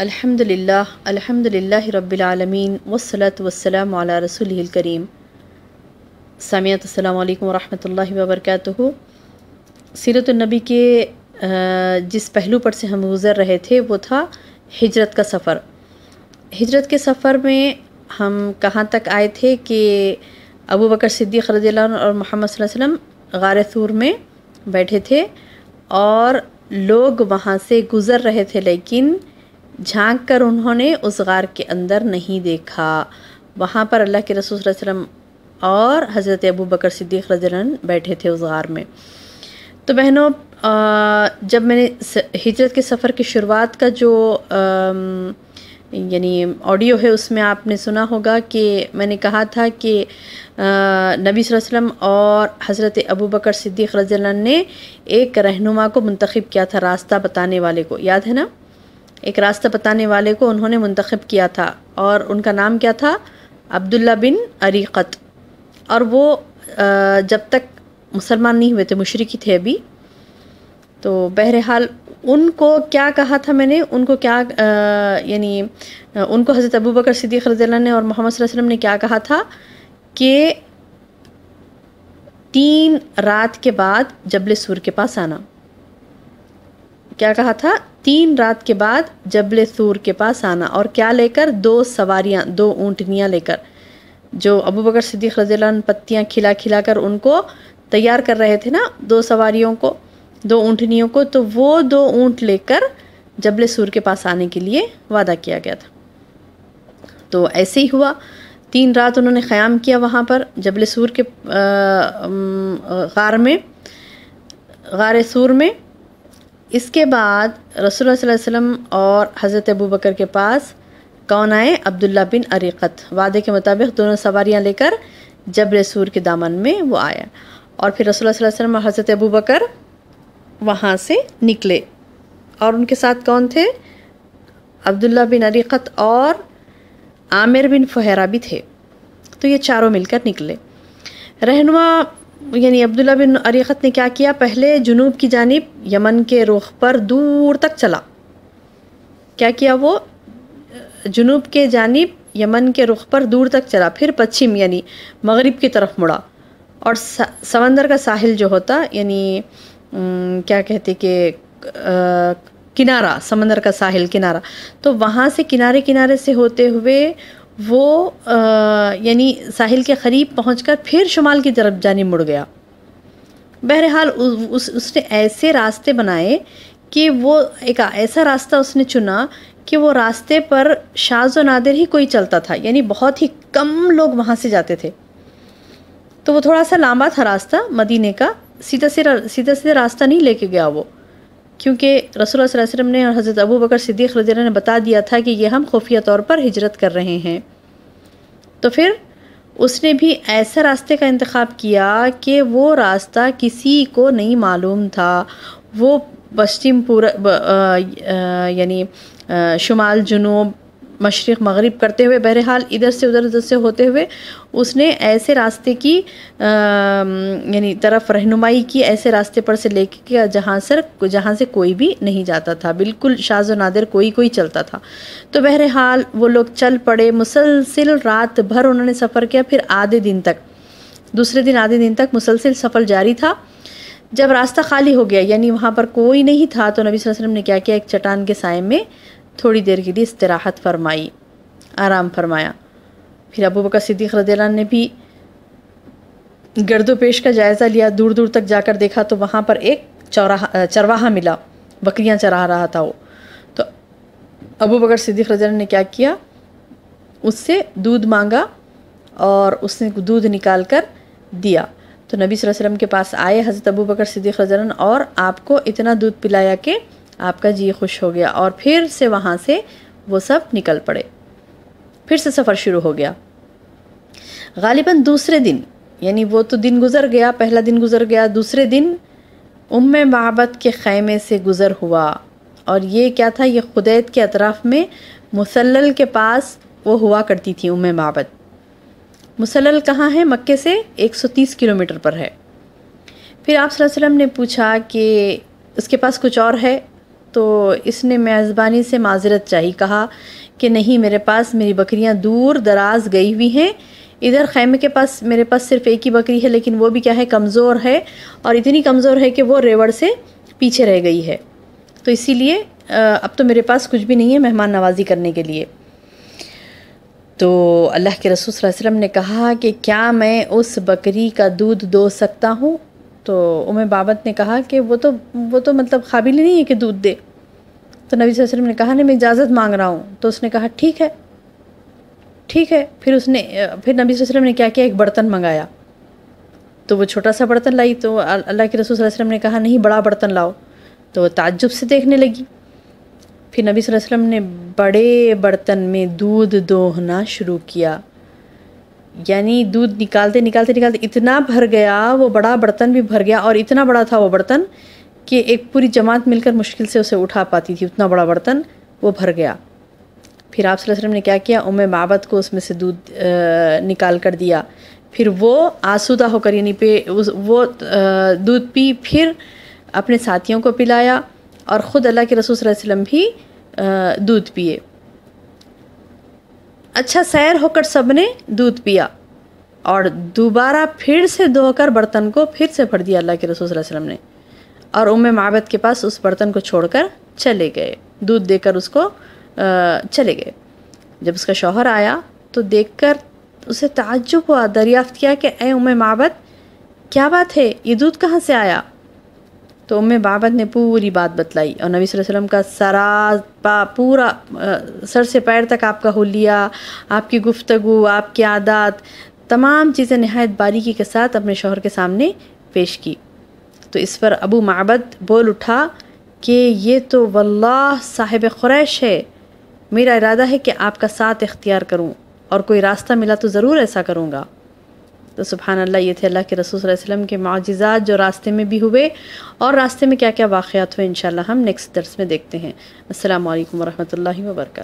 अल्हम्दुलिल्लाह अल्हम्दुलिल्लाह रब्बिलआलमीन वस्सलात वस्सलाम अला रसूलिल करीम सामियात अस्सलाम रहमतुल्लाहि व बरकातुहू सीरत नबी के जिस पहलू पर से हम गुज़र रहे थे वो था हिजरत का सफ़र हिजरत के सफ़र में हम कहाँ तक आए थे कि अबू बकर सिद्दीक़ रज़ी और मोहम्मद वसल्लम गार सूर में बैठे थे और लोग वहाँ से गुज़र रहे थे लेकिन झांक कर उन्होंने उस गार के अंदर नहीं देखा वहाँ पर अल्लाह के रसूल वसम और हज़रत अबू बकर सिद्दीक़ रजरन बैठे थे उस गार में तो बहनों जब मैंने हिजरत के सफ़र की शुरुआत का जो यानी ऑडियो है उसमें आपने सुना होगा कि मैंने कहा था कि नबी वसल्लम और हज़रत अबू बकर सिद्दीक़ रजलन ने एक रहनुमा को मंतखब किया था रास्ता बताने वाले को याद है ना एक रास्ता बताने वाले को उन्होंने मंतखब किया था और उनका नाम क्या था अब्दुल्ला बिन अरीक़त और वो जब तक मुसलमान नहीं हुए थे मुशरक़ी थे अभी तो बहरहाल उनको क्या कहा था मैंने उनको क्या यानी उनको हज़रत अबू बकर सिद्दीक़ रज़ील्ला ने और मोहम्मद वसल्लम ने क्या कहा था कि तीन रात के बाद जबल सूर के पास आना क्या कहा था तीन रात के बाद जबल सूर के पास आना और क्या लेकर दो सवारियाँ दो ऊँटनियाँ लेकर जो अबू बकर सिद्दीक रजील पत्तियाँ खिला खिला कर उनको तैयार कर रहे थे ना दो सवारियों को दो ऊँटनियों को तो वो दो ऊँट लेकर जबल सूर के पास आने के लिए वादा किया गया था तो ऐसे ही हुआ तीन रात उन्होंने ख़याम किया वहाँ पर जबल सूर के गार में गार सूर में इसके बाद रसूल वसम और हज़रत अबू बकर के पास कौन आए अब्दुल्ला बिन अरीक़त वादे के मुताबिक दोनों सवारियाँ लेकर जबर सूर के दामन में वो आया और फिर रसूल वसम और हज़रत अबू बकर वहाँ से निकले और उनके साथ कौन थे अब्दुल्ला बिन अरीक़त और आमिर बिन फहरा भी थे तो ये चारों मिलकर निकले रहनुमा यानी अब्दुल्ला बिन अरीक़त ने क्या किया पहले जुनूब की जानब यमन के रुख पर दूर तक चला क्या किया वो जुनूब के जानब यमन के रुख पर दूर तक चला फिर पश्चिम यानी मगरिब की तरफ मुड़ा और समंदर का साहिल जो होता यानी क्या कहते कि किनारा समंदर का साहिल किनारा तो वहाँ से किनारे किनारे से होते हुए वो यानी साहिल के करीब कर फिर शुमाल की तरफ जाने मुड़ गया बहरहाल उस उसने ऐसे रास्ते बनाए कि वो एक ऐसा रास्ता उसने चुना कि वो रास्ते पर शाज व नादिर ही कोई चलता था यानी बहुत ही कम लोग वहाँ से जाते थे तो वो थोड़ा सा लंबा था रास्ता मदीने का सीधा सीधा सीधा सीधा रास्ता नहीं लेके गया वो क्योंकि रसोल ने और हज़रत अबू बकर सिद्दीक़ रजी ने बता दिया था कि यह हम खुफिया तौर पर हिजरत कर रहे हैं तो फिर उसने भी ऐसा रास्ते का इंतखब किया कि वो रास्ता किसी को नहीं मालूम था वो पश्चिम पूरा यानी शुमाल जनूब मशरक़ मगरब करते हुए बहरहाल इधर से उधर उधर से होते हुए उसने ऐसे रास्ते की यानी तरफ रहनुमाई की ऐसे रास्ते पर से ले कर जहाँ सर जहाँ से कोई भी नहीं जाता था बिल्कुल शाज व नादिर कोई कोई चलता था तो बहरहाल वो लोग चल पड़े मुसलसिल रात भर उन्होंने सफ़र किया फिर आधे दिन तक दूसरे दिन आधे दिन तक मुसलसिल सफ़र जारी था जब रास्ता खाली हो गया यानी वहाँ पर कोई नहीं था तो नबी वसल्लम ने क्या किया एक चट्टान के साय में थोड़ी देर के लिए इस्तराहत फरमाई आराम फरमाया फिर अबू बकर सिद्दीक़ रदीला ने भी गर्दो पेश का जायज़ा लिया दूर दूर तक जाकर देखा तो वहाँ पर एक चौराहा चरवाहा मिला बकरियाँ चरा रहा था वो तो अबू बकर सिद्दीक़ रदीला ने क्या किया उससे दूध मांगा और उसने दूध निकाल कर दिया तो नबी वसल्लम के पास आए हज़रत अबू बकर सिद्दीक़ रजन और आपको इतना दूध पिलाया कि आपका जी खुश हो गया और फिर से वहाँ से वो सब निकल पड़े फिर से सफ़र शुरू हो गया गालिबा दूसरे दिन यानी वो तो दिन गुज़र गया पहला दिन गुज़र गया दूसरे दिन उम महाबत के ख़ैमे से गुज़र हुआ और ये क्या था ये खुदैत के अतराफ़ में मुसलल के पास वो हुआ करती थी उम महाबत मुसलल कहाँ है मक्के से 130 किलोमीटर पर है फिर आप वसल्लम ने पूछा कि उसके पास कुछ और है तो इसने मेज़बानी से माजरत चाहिए कहा कि नहीं मेरे पास मेरी बकरियां दूर दराज गई हुई हैं इधर खैमे के पास मेरे पास सिर्फ एक ही बकरी है लेकिन वो भी क्या है कमज़ोर है और इतनी कमज़ोर है कि वो रेवड़ से पीछे रह गई है तो इसीलिए अब तो मेरे पास कुछ भी नहीं है मेहमान नवाजी करने के लिए तो अल्लाह के रसूल वसम ने कहा कि क्या मैं उस बकरी का दूध दो सकता हूँ तो उमे बाबत ने कहा कि वो तो वो तो मतलब काबिल नहीं है कि दूध दे तो नबी वसल्लम ने कहा नहीं मैं इजाज़त मांग रहा हूँ तो उसने कहा ठीक है ठीक है फिर उसने फिर नबी वसल्लम ने क्या किया एक बर्तन मंगाया तो वो छोटा सा बर्तन लाई तो अल्लाह के रसूल वसल्लम ने कहा नहीं बड़ा बर्तन लाओ तो ताज्जुब से देखने लगी फिर नबी वसल्लम ने बड़े बर्तन में दूध दोहना शुरू किया यानी दूध निकालते निकालते निकालते इतना भर गया वो बड़ा बर्तन भी भर गया और इतना बड़ा था वो बर्तन कि एक पूरी जमात मिलकर मुश्किल से उसे उठा पाती थी उतना बड़ा बर्तन वो भर गया फिर आप वसल्लम ने क्या किया उम माबत को उसमें से दूध निकाल कर दिया फिर वो आसूदा होकर यानी पे उस वो दूध पी फिर अपने साथियों को पिलाया और ख़ुद अल्लाह के रसूल वसम भी दूध पिए अच्छा सैर होकर सबने दूध पिया और दोबारा फिर से धोकर बर्तन को फिर से भर दिया अल्लाह के रसूल वसल्लम ने और उम माबद के पास उस बर्तन को छोड़कर चले गए दूध देकर उसको चले गए जब उसका शौहर आया तो देखकर उसे ताज्जुब हुआ दरियाफ्त किया कि ए उम माबद क्या बात है ये दूध कहाँ से आया तो उम्मे बाबत ने पूरी बात बतलाई और नबी वसल्लम का सारा पूरा सर से पैर तक आपका होलिया आपकी गुफ्तगु आपकी आदत तमाम चीज़ें नहायत बारीकी के साथ अपने शोहर के सामने पेश की तो इस पर अबू माबद बोल उठा कि ये तो वल्लाह साहिब ख़ुरैश है मेरा इरादा है कि आपका साथ इख्तियार करूँ और कोई रास्ता मिला तो ज़रूर ऐसा करूँगा तो सुबहान अल्लाह ये थे अल्लाह के रसूल वसम के माजिज़ात जो रास्ते में भी हुए और रास्ते में क्या क्या वाक़ात हुए इन हम नेक्स्ट दर्स में देखते हैं असल वरहमल वर्क